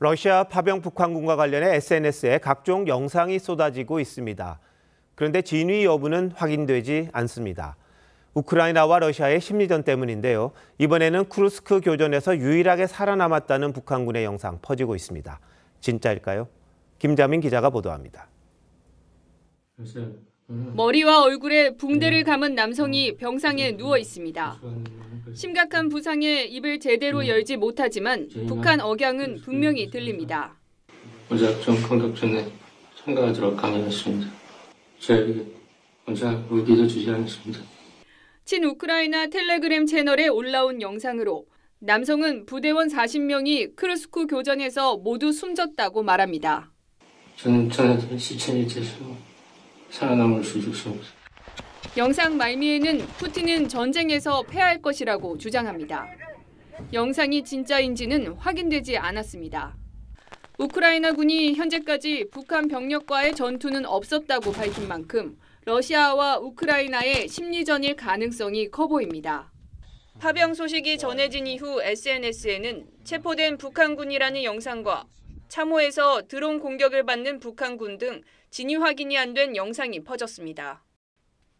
러시아 파병 북한군과 관련해 SNS에 각종 영상이 쏟아지고 있습니다. 그런데 진위 여부는 확인되지 않습니다. 우크라이나와 러시아의 심리전 때문인데요. 이번에는 크루스크 교전에서 유일하게 살아남았다는 북한군의 영상 퍼지고 있습니다. 진짜일까요? 김자민 기자가 보도합니다. 머리와 얼굴에 붕대를 음. 감은 남성이 병상에 누워 있습니다. 네. 심각한 부상에 입을 제대로 음. 열지 못하지만 음. 북한 억양은 분명히 들립니다. 무작정 공격전에 참가하도록 강요했습니다. 저에게 혼자 무기도 주지 않습니다 친우크라이나 텔레그램 채널에 올라온 영상으로 남성은 부대원 40명이 크루스쿠 교전에서 모두 숨졌다고 말합니다. 저는 전해 시체에 서 살아남을 수 있었습니다. 영상 말미에는 푸틴은 전쟁에서 패할 것이라고 주장합니다. 영상이 진짜인지는 확인되지 않았습니다. 우크라이나군이 현재까지 북한 병력과의 전투는 없었다고 밝힌 만큼 러시아와 우크라이나의 심리전일 가능성이 커 보입니다. 파병 소식이 전해진 이후 SNS에는 체포된 북한군이라는 영상과 참호에서 드론 공격을 받는 북한군 등 진위 확인이 안 된 영상이 퍼졌습니다.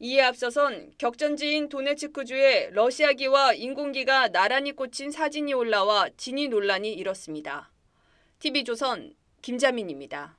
이에 앞서선 격전지인 도네츠크주의 러시아기와 인공기가 나란히 꽂힌 사진이 올라와 진위 논란이 일었습니다. TV조선 김자민입니다.